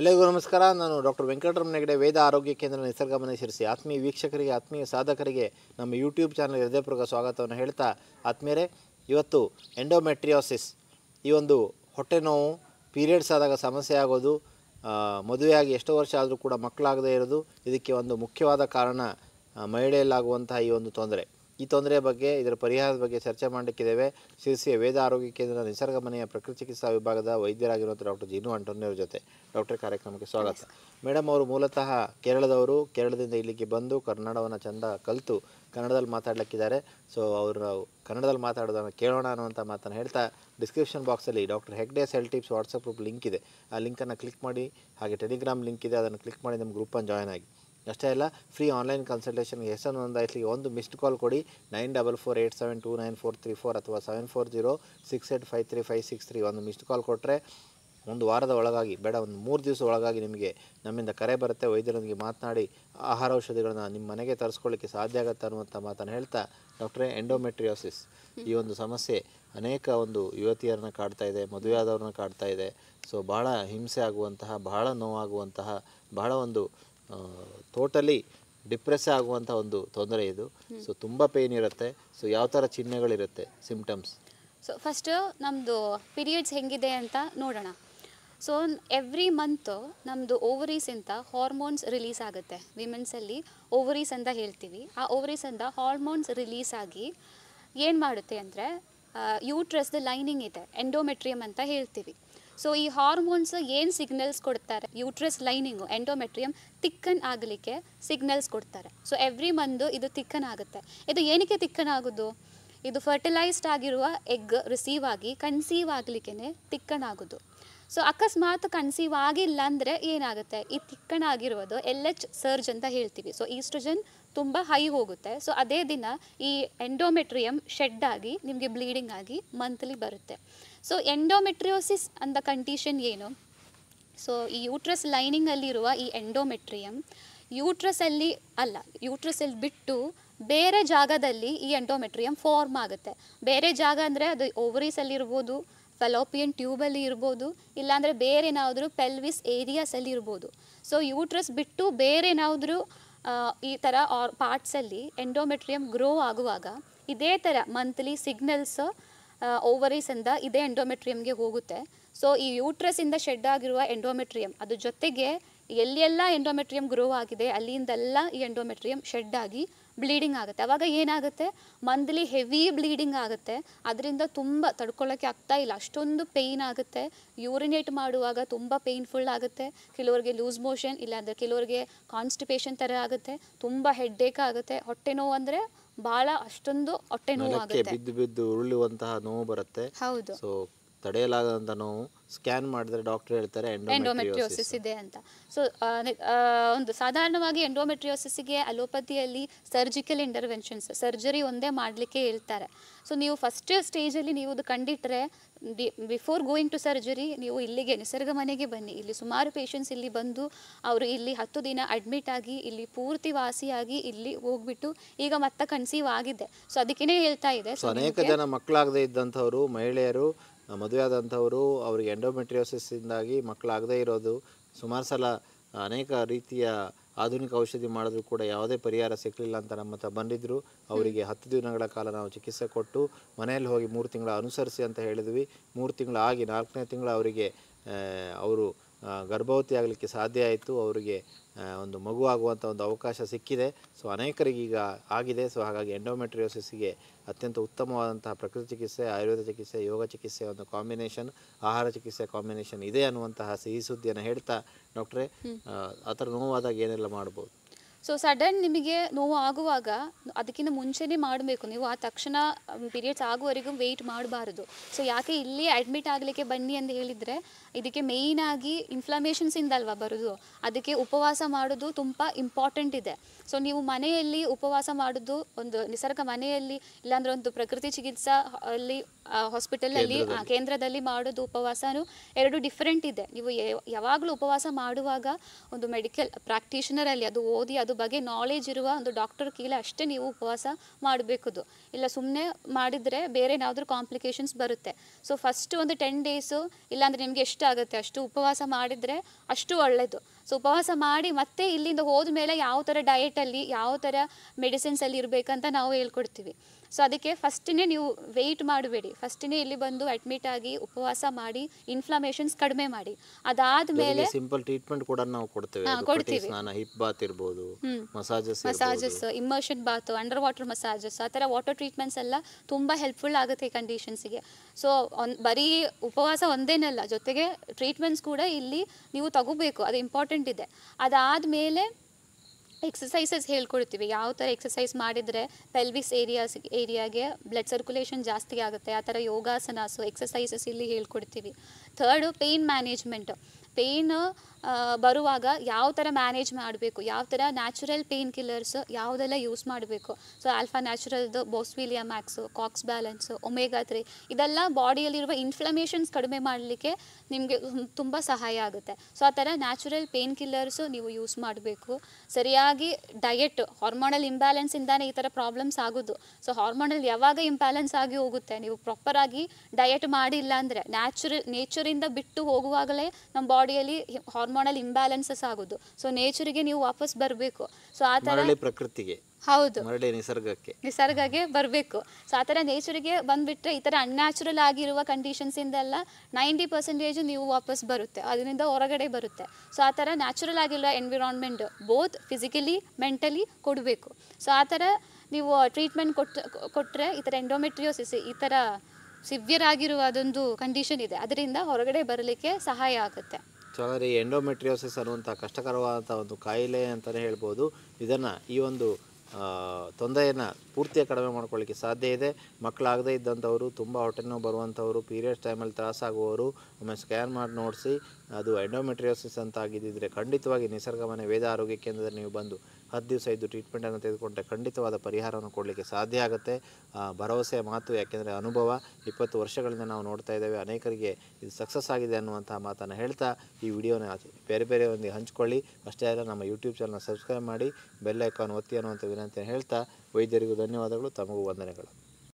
ಎಲ್ಲರಿಗೂ ನಮಸ್ಕಾರ ನಾನು ಡಾಕ್ಟರ್ ವೆಂಕಟರಮ್ ನೆಗಡೆ ವೇದ ಆರೋಗ್ಯ ಕೇಂದ್ರ ನಿಸರ್ಗ ಸೇರಿಸಿ ಆತ್ಮೀಯ ವೀಕ್ಷಕರಿಗೆ ಆತ್ಮೀಯ ಸಾಧಕರಿಗೆ ನಮ್ಮ ಯೂಟ್ಯೂಬ್ ಚಾನಲ್ ಹೃದಯಪೂರ್ವಕ ಸ್ವಾಗತವನ್ನು ಹೇಳ್ತಾ ಆತ್ಮೀಯರೇ ಇವತ್ತು ಎಂಡೋಮೆಟ್ರಿಯೋಸಿಸ್ ಈ ಒಂದು ಹೊಟ್ಟೆ ನೋವು ಪೀರಿಯಡ್ಸ್ ಆದಾಗ ಸಮಸ್ಯೆ ಆಗೋದು ಮದುವೆಯಾಗಿ ಎಷ್ಟೋ ವರ್ಷ ಆದರೂ ಕೂಡ ಮಕ್ಕಳಾಗದೇ ಇರೋದು ಇದಕ್ಕೆ ಒಂದು ಮುಖ್ಯವಾದ ಕಾರಣ ಮಹಿಳೆಯಲ್ಲಾಗುವಂತಹ ಈ ಒಂದು ತೊಂದರೆ ಈ ತೊಂದರೆಯ ಬಗ್ಗೆ ಇದರ ಪರಿಹಾರದ ಬಗ್ಗೆ ಚರ್ಚೆ ಮಾಡಲಿಕ್ಕಿದ್ದೇವೆ ಸಿರಿಸಿಯ ವೇದ ಆರೋಗ್ಯ ಕೇಂದ್ರ ನಿಸರ್ಗ ಮನೆಯ ಪ್ರಕೃತಿ ಚಿಕಿತ್ಸಾ ವಿಭಾಗದ ವೈದ್ಯರಾಗಿರುವಂಥ ಡಾಕ್ಟರ್ ಜೀನು ಅಂಟೋನಿಯವ್ರ ಜೊತೆ ಡಾಕ್ಟರ್ ಕಾರ್ಯಕ್ರಮಕ್ಕೆ ಸ್ವಾಗತ ಮೇಡಮ್ ಅವರು ಮೂಲತಃ ಕೇರಳದವರು ಕೇರಳದಿಂದ ಇಲ್ಲಿಗೆ ಬಂದು ಕನ್ನಡವನ್ನು ಚೆಂದ ಕಲಿತು ಕನ್ನಡದಲ್ಲಿ ಮಾತಾಡ್ಲಿಕ್ಕಿದ್ದಾರೆ ಸೊ ಅವರು ಕನ್ನಡದಲ್ಲಿ ಮಾತಾಡೋದನ್ನು ಕೇಳೋಣ ಅನ್ನುವಂಥ ಮಾತನ್ನು ಹೇಳ್ತಾ ಡಿಸ್ಕ್ರಿಪ್ಷನ್ ಬಾಕ್ಸಲ್ಲಿ doctor Hegde cell tips WhatsApp group link ಇದೆ ಆ ಲಿಂಕನ್ನು ಕ್ಲಿಕ್ ಮಾಡಿ ಹಾಗೆ ಟೆಲಿಗ್ರಾಮ್ ಲಿಂಕ್ ಇದೆ ಅದನ್ನು ಕ್ಲಿಕ್ ಮಾಡಿ ನಮ್ಮ ಗ್ರೂಪನ್ನು ಜಾಯ್ನ್ ಆಗಿ ಅಷ್ಟೇ ಅಲ್ಲ ಫ್ರೀ ಆನ್ಲೈನ್ ಕನ್ಸಲ್ಟೇಷನ್ಗೆ ಹೆಸರು ನೋಂದಾಯಿಸಲಿ ಒಂದು ಮಿಸ್ಡ್ ಕಾಲ್ ಕೊಡಿ nine double four eight seven two nine four three four ಅಥವಾ seven four zero six eight five three five six three ಒಂದು ಮಿಸ್ಡ್ ಕಾಲ್ ಕೊಟ್ಟರೆ ಒಂದು ವಾರದ ಒಳಗಾಗಿ ಬೇಡ ಒಂದು ಮೂರು ದಿವಸ ಒಳಗಾಗಿ ನಿಮಗೆ ನಮ್ಮಿಂದ ಕರೆ ಬರುತ್ತೆ ವೈದ್ಯರೊಂದಿಗೆ ಮಾತನಾಡಿ ಆಹಾರ ಔಷಧಿಗಳನ್ನು ನಿಮ್ಮ ಮನೆಗೆ ತರಿಸ್ಕೊಳ್ಳಿಕ್ಕೆ ಸಾಧ್ಯ ಆಗುತ್ತೆ ಅನ್ನುವಂಥ ಮಾತನ್ನು ಹೇಳ್ತಾ ಡಾಕ್ಟ್ರೇ ಎಂಡೋಮೆಟ್ರಿಯೋಸಿಸ್ ಈ ಒಂದು ಸಮಸ್ಯೆ ಅನೇಕ ಒಂದು ಯುವತಿಯರನ್ನ ಕಾಡ್ತಾ ಇದೆ ಮದುವೆಯಾದವ್ರನ್ನ ಕಾಡ್ತಾ ಇದೆ ಸೊ ಭಾಳ ಹಿಂಸೆ ಆಗುವಂತಹ ಭಾಳ ನೋವಾಗುವಂತಹ ಭಾಳ ಒಂದು ಟೋಟಲಿ ಡಿಪ್ರೆಸ್ ಆಗುವಂಥ ಒಂದು ತೊಂದರೆ ಇದು ಸೊ ತುಂಬಾ ಪೇನ್ ಇರುತ್ತೆ ಸೊ ಯಾವ ಥರ ಚಿಹ್ನೆಗಳಿರುತ್ತೆ ಸಿಂಪ್ಟಮ್ಸ್ ಸೊ ಫಸ್ಟ್ ನಮ್ದು ಪೀರಿಯಡ್ಸ್ ಹೆಂಗಿದೆ ಅಂತ ನೋಡೋಣ ಸೊ ಎವ್ರಿ ಮಂತ್ ನಮ್ದು ಓವರೀಸ್ ಅಂತ ಹಾರ್ಮೋನ್ಸ್ ರಿಲೀಸ್ ಆಗುತ್ತೆ ಅಲ್ಲಿ ಓವರೀಸ್ ಅಂತ ಹೇಳ್ತೀವಿ ಆ ಓವರೀಸ್ ಅಂತ ಹಾರ್ಮೋನ್ಸ್ ರಿಲೀಸ್ ಆಗಿ ಏನು ಮಾಡುತ್ತೆ ಅಂದರೆ ಯೂಟ್ರಸ್ದು ಲೈನಿಂಗ್ ಇದೆ ಎಂಡೋಮೆಟ್ರಿಯಮ್ ಅಂತ ಹೇಳ್ತೀವಿ ಸೊ ಈ ಹಾರ್ಮೋನ್ಸ್ ಏನು ಸಿಗ್ನಲ್ಸ್ ಕೊಡ್ತಾರೆ ಯೂಟ್ರಸ್ ಲೈನಿಂಗು ಎಂಡೋಮೆಟ್ರಿಯಮ್ ತಿಕ್ಕನ್ ಆಗಲಿಕ್ಕೆ ಸಿಗ್ನಲ್ಸ್ ಕೊಡ್ತಾರೆ ಸೊ ಎವ್ರಿ ಮಂದು ಇದು ತಿಕ್ಕನ್ ಆಗುತ್ತೆ ಇದು ಏನಕ್ಕೆ ತಿಕ್ಕನ್ ಆಗೋದು ಇದು ಫರ್ಟಿಲೈಸ್ಡ್ ಆಗಿರುವ ಎಗ್ ರಿಸೀವ್ ಆಗಿ ಕನ್ಸೀವ್ ಆಗಲಿಕ್ಕೆ ತಿಕ್ಕನ್ ಆಗೋದು ಸೊ ಅಕಸ್ಮಾತ್ ಕನ್ಸೀವ್ ಆಗಿಲ್ಲ ಅಂದರೆ ಏನಾಗುತ್ತೆ ಈ ತಿಕ್ಕಣ ಆಗಿರೋದು ಎಲ್ ಎಚ್ ಸರ್ಜ್ ಅಂತ ಹೇಳ್ತೀವಿ ಸೊ ಈಸ್ಟ್ರೋಜನ್ ತುಂಬ ಹೈ ಹೋಗುತ್ತೆ ಸೊ ಅದೇ ದಿನ ಈ ಎಂಡೋಮೆಟ್ರಿಯಮ್ ಶೆಡ್ ಆಗಿ ನಿಮಗೆ ಬ್ಲೀಡಿಂಗ್ ಆಗಿ ಮಂತ್ಲಿ ಬರುತ್ತೆ ಸೊ ಎಂಡೋಮೆಟ್ರಿಯೋಸಿಸ್ ಅಂದ ಕಂಡೀಷನ್ ಏನು ಸೊ ಈ ಯೂಟ್ರಸ್ ಲೈನಿಂಗಲ್ಲಿರುವ ಈ ಎಂಡೋಮೆಟ್ರಿಯಂ ಅಲ್ಲಿ ಅಲ್ಲ ಯೂಟ್ರಸಲ್ಲಿ ಬಿಟ್ಟು ಬೇರೆ ಜಾಗದಲ್ಲಿ ಈ ಎಂಡೋಮೆಟ್ರಿಯಂ ಫಾರ್ಮ್ ಆಗುತ್ತೆ ಬೇರೆ ಜಾಗ ಅಂದರೆ ಅದು ಓವರೀಸಲ್ಲಿರ್ಬೋದು ಫೆಲೋಪಿಯನ್ ಟ್ಯೂಬಲ್ಲಿ ಇರ್ಬೋದು ಇಲ್ಲಾಂದರೆ ಬೇರೆ ಏನಾದರೂ ಪೆಲ್ವಿಸ್ ಏರಿಯಾಸಲ್ಲಿ ಇರ್ಬೋದು ಸೊ ಯೂಟ್ರಸ್ ಬಿಟ್ಟು ಬೇರೆ ಏನಾದರೂ ಈ ಥರ ಆರ್ ಪಾರ್ಟ್ಸಲ್ಲಿ ಎಂಡೋಮೆಟ್ರಿಯಂ ಗ್ರೋ ಆಗುವಾಗ ಇದೇ ಥರ ಮಂತ್ಲಿ ಸಿಗ್ನಲ್ಸ್ ಓವರೀಸಿಂದ ಇದೇ ಎಂಡೋಮೆಟ್ರಿಯಮ್ಗೆ ಹೋಗುತ್ತೆ ಸೊ ಈ ಇಂದ ಶೆಡ್ ಆಗಿರುವ ಎಂಡೋಮೆಟ್ರಿಯಮ್ ಅದು ಜೊತೆಗೆ ಎಲ್ಲೆಲ್ಲ ಎಂಡೋಮೆಟ್ರಿಯಮ್ ಗ್ರೋ ಆಗಿದೆ ಅಲ್ಲಿಂದೆಲ್ಲ ಈ ಎಂಡೋಮೆಟ್ರಿಯಮ್ ಶೆಡ್ ಆಗಿ ಬ್ಲೀಡಿಂಗ್ ಆಗುತ್ತೆ ಅವಾಗ ಏನಾಗುತ್ತೆ ಮಂತ್ಲಿ ಹೆವಿ ಬ್ಲೀಡಿಂಗ್ ಆಗುತ್ತೆ ಅದರಿಂದ ತುಂಬ ತಡ್ಕೊಳ್ಳೋಕ್ಕೆ ಆಗ್ತಾ ಇಲ್ಲ ಅಷ್ಟೊಂದು ಪೇಯ್ನ್ ಆಗುತ್ತೆ ಯೂರಿನೇಟ್ ಮಾಡುವಾಗ ತುಂಬ ಪೇಯ್ನ್ಫುಲ್ ಆಗುತ್ತೆ ಕೆಲವರಿಗೆ ಲೂಸ್ ಮೋಷನ್ ಇಲ್ಲಾಂದರೆ ಕೆಲವರಿಗೆ ಕಾನ್ಸ್ಟಿಪೇಷನ್ ಥರ ಆಗುತ್ತೆ ತುಂಬ ಹೆಡ್ಡೇಕಾಗುತ್ತೆ ಆಗುತ್ತೆ ಹೊಟ್ಟೆ ನೋವು ಅಂದರೆ ಬಹಳ ಅಷ್ಟೊಂದು ಹೊಟ್ಟೆ ನೋವು ಆಗುತ್ತೆ ಬಿದ್ದು ಬಿದ್ದು ಉರುಳುವಂತಹ ನೋವು ಬರುತ್ತೆ ಹೌದು ಸೊ ತಡೆಯಲಾಗದಂತ ನೋವು ಸ್ಕ್ಯಾನ್ ಮಾಡಿದ್ರೆ ಡಾಕ್ಟರ್ ಹೇಳ್ತಾರೆ ಎಂಡೋಮೆಟ್ರಿಯೋಸಿಸ್ ಇದೆ ಅಂತ ಸೊ ಒಂದು ಸಾಧಾರಣವಾಗಿ ಗೆ ಅಲೋಪತಿಯಲ್ಲಿ ಸರ್ಜಿಕಲ್ ಇಂಟರ್ವೆನ್ಷನ್ಸ್ ಸರ್ಜರಿ ಒಂದೇ ಮಾಡಲಿಕ್ಕೆ ಹೇಳ್ತಾರೆ ಸೊ ನೀವು ಫಸ್ಟ್ ಸ್ಟೇಜಲ್ಲಿ ನೀವು ಅದು ಕಂಡಿಟ್ರೆ ಬಿಫೋರ್ ಗೋಯಿಂಗ್ ಟು ಸರ್ಜರಿ ನೀವು ಇಲ್ಲಿಗೆ ನಿಸರ್ಗ ಮನೆಗೆ ಬನ್ನಿ ಇಲ್ಲಿ ಸುಮಾರು ಪೇಷಂಟ್ಸ್ ಇಲ್ಲಿ ಬಂದು ಅವರು ಇಲ್ಲಿ ಹತ್ತು ದಿನ ಅಡ್ಮಿಟ್ ಆಗಿ ಇಲ್ಲಿ ಪೂರ್ತಿ ವಾಸಿಯಾಗಿ ಇಲ್ಲಿ ಹೋಗ್ಬಿಟ್ಟು ಈಗ ಮತ್ತೆ ಕನ್ಸೀವ್ ಆಗಿದೆ ಸೊ ಅದಕ್ಕೇನೆ ಹೇಳ್ತಾ ಇದೆ ಸೊ ಅನೇಕ ಜನ ಮಕ್ಕಳಾಗದೇ ಇದ್ದಂಥವರು ಮಹಿಳೆಯರು ಮದುವೆ ಅವ್ರಿಗೆ ಎಂಡೋಮೆಟ್ರಿಯೋಸಿಸ್ ಇಂದಾಗಿ ಮಕ್ಕಳಾಗದೇ ಇರೋದು ಸುಮಾರು ಸಲ ಅನೇಕ ರೀತಿಯ ಆಧುನಿಕ ಔಷಧಿ ಮಾಡಿದ್ರೂ ಕೂಡ ಯಾವುದೇ ಪರಿಹಾರ ಸಿಕ್ಕಲಿಲ್ಲ ಅಂತ ನಮ್ಮ ಹತ್ರ ಬಂದಿದ್ದರು ಅವರಿಗೆ ಹತ್ತು ದಿನಗಳ ಕಾಲ ನಾವು ಚಿಕಿತ್ಸೆ ಕೊಟ್ಟು ಮನೆಯಲ್ಲಿ ಹೋಗಿ ಮೂರು ತಿಂಗಳ ಅನುಸರಿಸಿ ಅಂತ ಹೇಳಿದ್ವಿ ಮೂರು ತಿಂಗಳ ಆಗಿ ನಾಲ್ಕನೇ ತಿಂಗಳು ಅವರಿಗೆ ಅವರು ಗರ್ಭವತಿ ಆಗಲಿಕ್ಕೆ ಸಾಧ್ಯ ಆಯಿತು ಅವರಿಗೆ ಒಂದು ಮಗು ಆಗುವಂಥ ಒಂದು ಅವಕಾಶ ಸಿಕ್ಕಿದೆ ಸೊ ಅನೇಕರಿಗೀಗ ಆಗಿದೆ ಸೊ ಹಾಗಾಗಿ ಎಂಡೋಮೆಟ್ರಿಯೋಸಿಸ್ಗೆ ಅತ್ಯಂತ ಉತ್ತಮವಾದಂತಹ ಪ್ರಕೃತಿ ಚಿಕಿತ್ಸೆ ಆಯುರ್ವೇದ ಚಿಕಿತ್ಸೆ ಯೋಗ ಚಿಕಿತ್ಸೆ ಒಂದು ಕಾಂಬಿನೇಷನ್ ಆಹಾರ ಚಿಕಿತ್ಸೆ ಕಾಂಬಿನೇಷನ್ ಇದೆ ಅನ್ನುವಂತಹ ಸಿಹಿ ಸುದ್ದಿಯನ್ನು ಹೇಳ್ತಾ ಡಾಕ್ಟ್ರೆ ಆ ಥರ ನೋವಾದಾಗ ಏನೆಲ್ಲ ಮಾಡ್ಬೋದು ಸೊ ಸಡನ್ ನಿಮಗೆ ನೋವು ಆಗುವಾಗ ಅದಕ್ಕಿಂತ ಮುಂಚೆನೇ ಮಾಡಬೇಕು ನೀವು ಆ ತಕ್ಷಣ ಪೀರಿಯಡ್ಸ್ ಆಗುವವರೆಗೂ ವೆಯ್ಟ್ ಮಾಡಬಾರದು ಸೊ ಯಾಕೆ ಇಲ್ಲಿ ಅಡ್ಮಿಟ್ ಆಗಲಿಕ್ಕೆ ಬನ್ನಿ ಅಂತ ಹೇಳಿದರೆ ಇದಕ್ಕೆ ಮೇಯ್ನಾಗಿ ಇನ್ಫ್ಲಮೇಷನ್ಸಿಂದ ಅಲ್ವಾ ಬರೋದು ಅದಕ್ಕೆ ಉಪವಾಸ ಮಾಡೋದು ತುಂಬ ಇಂಪಾರ್ಟೆಂಟ್ ಇದೆ ಸೊ ನೀವು ಮನೆಯಲ್ಲಿ ಉಪವಾಸ ಮಾಡೋದು ಒಂದು ನಿಸರ್ಗ ಮನೆಯಲ್ಲಿ ಇಲ್ಲಾಂದ್ರೆ ಒಂದು ಪ್ರಕೃತಿ ಚಿಕಿತ್ಸಾ ಅಲ್ಲಿ ಹಾಸ್ಪಿಟಲಲ್ಲಿ ಕೇಂದ್ರದಲ್ಲಿ ಮಾಡೋದು ಉಪವಾಸನೂ ಎರಡು ಡಿಫ್ರೆಂಟ್ ಇದೆ ನೀವು ಯಾವಾಗಲೂ ಉಪವಾಸ ಮಾಡುವಾಗ ಒಂದು ಮೆಡಿಕಲ್ ಪ್ರಾಕ್ಟೀಷನರಲ್ಲಿ ಅದು ಓದಿ ಅದು ಅದ್ರ ಬಗ್ಗೆ ನಾಲೆಜ್ ಇರುವ ಒಂದು ಡಾಕ್ಟರ್ ಕೀಲೆ ಅಷ್ಟೇ ನೀವು ಉಪವಾಸ ಮಾಡಬೇಕದು ಇಲ್ಲ ಸುಮ್ಮನೆ ಮಾಡಿದರೆ ಬೇರೆ ಏನಾದರೂ ಕಾಂಪ್ಲಿಕೇಶನ್ಸ್ ಬರುತ್ತೆ ಸೊ ಫಸ್ಟ್ ಒಂದು ಟೆನ್ ಡೇಸು ಇಲ್ಲಾಂದರೆ ನಿಮಗೆ ಆಗುತ್ತೆ ಅಷ್ಟು ಉಪವಾಸ ಮಾಡಿದರೆ ಅಷ್ಟು ಒಳ್ಳೆಯದು ಸೊ ಉಪವಾಸ ಮಾಡಿ ಮತ್ತೆ ಇಲ್ಲಿಂದ ಹೋದ ಮೇಲೆ ಯಾವ ಡಯೆಟ್ ಅಲ್ಲಿ ಯಾವ ತರ ಮೆಡಿಸಿನ್ಸ್ ಅಲ್ಲಿ ಇರಬೇಕಂತ ನಾವು ಹೇಳ್ಕೊಡ್ತೀವಿ ಸೊ ಅದಕ್ಕೆ ಫಸ್ಟಿನೇ ನೀವು ವೆಯ್ಟ್ ಮಾಡಬೇಡಿ ಫಸ್ಟಿನೇ ಇಲ್ಲಿ ಬಂದು ಅಡ್ಮಿಟ್ ಆಗಿ ಉಪವಾಸ ಮಾಡಿ ಇನ್ಫ್ಲಮೇಷನ್ಸ್ ಕಡಿಮೆ ಮಾಡಿ ಅದಾದ ಮೇಲೆ ಸಿಂಪಲ್ ಟ್ರೀಟ್ಮೆಂಟ್ ಕೂಡ ನಾವು ಕೊಡ್ತೇವೆ ಕೊಡ್ತೀವಿ hip bath massages massages immersion bath under water massages ಆ ತರ ವಾಟರ್ ಟ್ರೀಟ್ಮೆಂಟ್ಸ್ ಎಲ್ಲ ತುಂಬಾ ಹೆಲ್ಪ್ಫುಲ್ ಆಗುತ್ತೆ ಈ ಗೆ ಸೊ ಬರೀ ಉಪವಾಸ ಒಂದೇನಲ್ಲ ಜೊತೆಗೆ ಟ್ರೀಟ್ಮೆಂಟ್ಸ್ ಕೂಡ ಇಲ್ಲಿ ನೀವು ತಗೋಬೇಕು ಅದು ಇಂಪಾರ್ಟೆಂಟ್ ಇಂಪಾರ್ಟೆಂಟ್ ಇದೆ ಅದಾದಮೇಲೆ ಎಕ್ಸಸೈಸಸ್ ಹೇಳ್ಕೊಡ್ತೀವಿ ಯಾವ ಥರ ಎಕ್ಸಸೈಸ್ ಮಾಡಿದರೆ ಪೆಲ್ವಿಸ್ ಏರಿಯಾಸ್ ಏರಿಯಾಗೆ ಬ್ಲಡ್ ಸರ್ಕ್ಯುಲೇಷನ್ ಜಾಸ್ತಿ ಆಗುತ್ತೆ ಆ ಥರ ಯೋಗಾಸನಾಸು ಎಕ್ಸಸೈಸಸ್ ಇಲ್ಲಿ ಹೇಳ್ಕೊಡ್ತೀವಿ ಥರ್ಡು ಪೇಯ್ನ್ ಮ್ಯಾನೇಜ್ಮೆಂಟ್ ಪೇಯ್ನ್ ಬರುವಾಗ ಯಾವ ಥರ ಮ್ಯಾನೇಜ್ ಮಾಡಬೇಕು ಯಾವ ಥರ ನ್ಯಾಚುರಲ್ ಪೇನ್ ಕಿಲ್ಲರ್ಸ್ ಯಾವುದೆಲ್ಲ ಯೂಸ್ ಮಾಡಬೇಕು ಸೊ ಆಲ್ಫಾ ನ್ಯಾಚುರಲ್ದು boswellia max cox balance omega three ಇದೆಲ್ಲ ಬಾಡಿಯಲ್ಲಿರುವ ಇನ್ಫ್ಲಮೇಷನ್ಸ್ ಕಡಿಮೆ ಮಾಡಲಿಕ್ಕೆ ನಿಮಗೆ ತುಂಬ ಸಹಾಯ ಆಗುತ್ತೆ ಸೊ ಆ ಥರ ನ್ಯಾಚುರಲ್ ಪೇನ್ ಕಿಲ್ಲರ್ಸು ನೀವು ಯೂಸ್ ಮಾಡಬೇಕು ಸರಿಯಾಗಿ ಡಯೆಟ್ ಹಾರ್ಮೋನಲ್ ಇಂಬ್ಯಾಲೆನ್ಸಿಂದಾನೇ ಈ ಥರ ಪ್ರಾಬ್ಲಮ್ಸ್ ಆಗೋದು ಸೊ ಹಾರ್ಮೋನಲ್ ಯಾವಾಗ ಇಂಬ್ಯಾಲೆನ್ಸ್ ಆಗಿ ಹೋಗುತ್ತೆ ನೀವು ಪ್ರಾಪರಾಗಿ ಡಯೆಟ್ ಮಾಡಿಲ್ಲ ಅಂದರೆ ನ್ಯಾಚುರಲ್ ನೇಚರಿಂದ ಬಿಟ್ಟು ಹೋಗುವಾಗಲೇ ನಮ್ಮ ಬಾಡಿಯಲ್ಲಿ ಹಾರ್ಮೋನ್ ಹಾರ್ಮೋನಲ್ ಇಂಬ್ಯಾಲೆನ್ಸಸ್ ಆಗೋದು ಸೊ ನೇಚರ್ಗೆ ನೀವು ವಾಪಸ್ ಬರಬೇಕು ಸೊ ಆ ಥರ ಪ್ರಕೃತಿಗೆ ಹೌದು ನಿಸರ್ಗಕ್ಕೆ ನಿಸರ್ಗಕ್ಕೆ ಬರಬೇಕು ಸೊ ಆ ಥರ ನೇಚರ್ಗೆ ಬಂದುಬಿಟ್ರೆ ಈ ಥರ ಅನ್ಯಾಚುರಲ್ ಆಗಿರುವ ಕಂಡೀಷನ್ಸಿಂದೆಲ್ಲ ನೈಂಟಿ ಪರ್ಸೆಂಟೇಜ್ ನೀವು ವಾಪಸ್ ಬರುತ್ತೆ ಅದರಿಂದ ಹೊರಗಡೆ ಬರುತ್ತೆ ಸೊ ಆ ಥರ ನ್ಯಾಚುರಲ್ ಆಗಿರುವ ಎನ್ವಿರಾನ್ಮೆಂಟ್ ಬೋತ್ ಫಿಸಿಕಲಿ ಮೆಂಟಲಿ ಕೊಡಬೇಕು ಸೊ ಆ ಥರ ನೀವು ಟ್ರೀಟ್ಮೆಂಟ್ ಕೊಟ್ಟ ಕೊಟ್ಟರೆ ಈ ಥರ ಎಂಡೋಮೆಟ್ರಿಯೋಸಿಸ್ ಈ ಥರ ಸಿವಿಯರ್ ಆಗಿರುವ ಅದೊಂದು ಕಂಡೀಷನ್ ಇದೆ ಅದರಿಂದ ಹೊರಗಡೆ ಬರಲಿಕ್ಕೆ ಸಹಾಯ ಆಗುತ್ತೆ ಹಾಗಾದರೆ ಎಂಡೋಮೆಟ್ರಿಯೋಸಿಸ್ ಅನ್ನುವಂಥ ಕಷ್ಟಕರವಾದಂಥ ಒಂದು ಕಾಯಿಲೆ ಅಂತಲೇ ಹೇಳ್ಬೋದು ಇದನ್ನು ಈ ಒಂದು ತೊಂದರೆಯನ್ನು ಪೂರ್ತಿಯಾಗಿ ಕಡಿಮೆ ಮಾಡ್ಕೊಳ್ಳಿಕ್ಕೆ ಸಾಧ್ಯ ಇದೆ ಮಕ್ಕಳಾಗದೇ ಇದ್ದಂಥವರು ತುಂಬ ಹೊಟ್ಟೆ ನೋವು ಬರುವಂಥವ್ರು ಪೀರಿಯಡ್ಸ್ ಟೈಮಲ್ಲಿ ತ್ರಾಸಾಗುವವರು ಒಮ್ಮೆ ಸ್ಕ್ಯಾನ್ ಮಾಡಿ ನೋಡಿಸಿ ಅದು ಎಂಡೋಮೆಟ್ರಿಯೋಸಿಸ್ ಅಂತ ಆಗಿದ್ದಿದ್ರೆ ಖಂಡಿತವಾಗಿ ನಿಸರ್ಗಮನೆ ವೇದ ಆರೋಗ್ಯ ಕೇಂದ್ರದಲ್ಲಿ ನೀವು ಬಂದು ಹತ್ತು ದಿವಸ ಇದ್ದು ಟ್ರೀಟ್ಮೆಂಟನ್ನು ತೆಗೆದುಕೊಂಡ್ರೆ ಖಂಡಿತವಾದ ಪರಿಹಾರವನ್ನು ಕೊಡಲಿಕ್ಕೆ ಸಾಧ್ಯ ಆಗುತ್ತೆ ಭರವಸೆಯ ಮಾತು ಯಾಕೆಂದರೆ ಅನುಭವ ಇಪ್ಪತ್ತು ವರ್ಷಗಳಿಂದ ನಾವು ನೋಡ್ತಾ ಇದ್ದೇವೆ ಅನೇಕರಿಗೆ ಇದು ಸಕ್ಸಸ್ ಆಗಿದೆ ಅನ್ನುವಂಥ ಮಾತನ್ನು ಹೇಳ್ತಾ ಈ ವಿಡಿಯೋನ ಬೇರೆ ಬೇರೆಯೊಂದಿಗೆ ಹಂಚ್ಕೊಳ್ಳಿ ಅಷ್ಟೇ ಅಲ್ಲ ನಮ್ಮ ಯೂಟ್ಯೂಬ್ ಚಾನಲ್ನ ಸಬ್ಸ್ಕ್ರೈಬ್ ಮಾಡಿ ಬೆಲ್ಲೈಕಾನ್ ಒತ್ತಿ ಅನ್ನುವಂಥ ವಿನಂತಿಯನ್ನು ಹೇಳ್ತಾ ವೈದ್ಯರಿಗೂ ಧನ್ಯವಾದಗಳು ತಮಗೂ ವಂದನೆಗಳು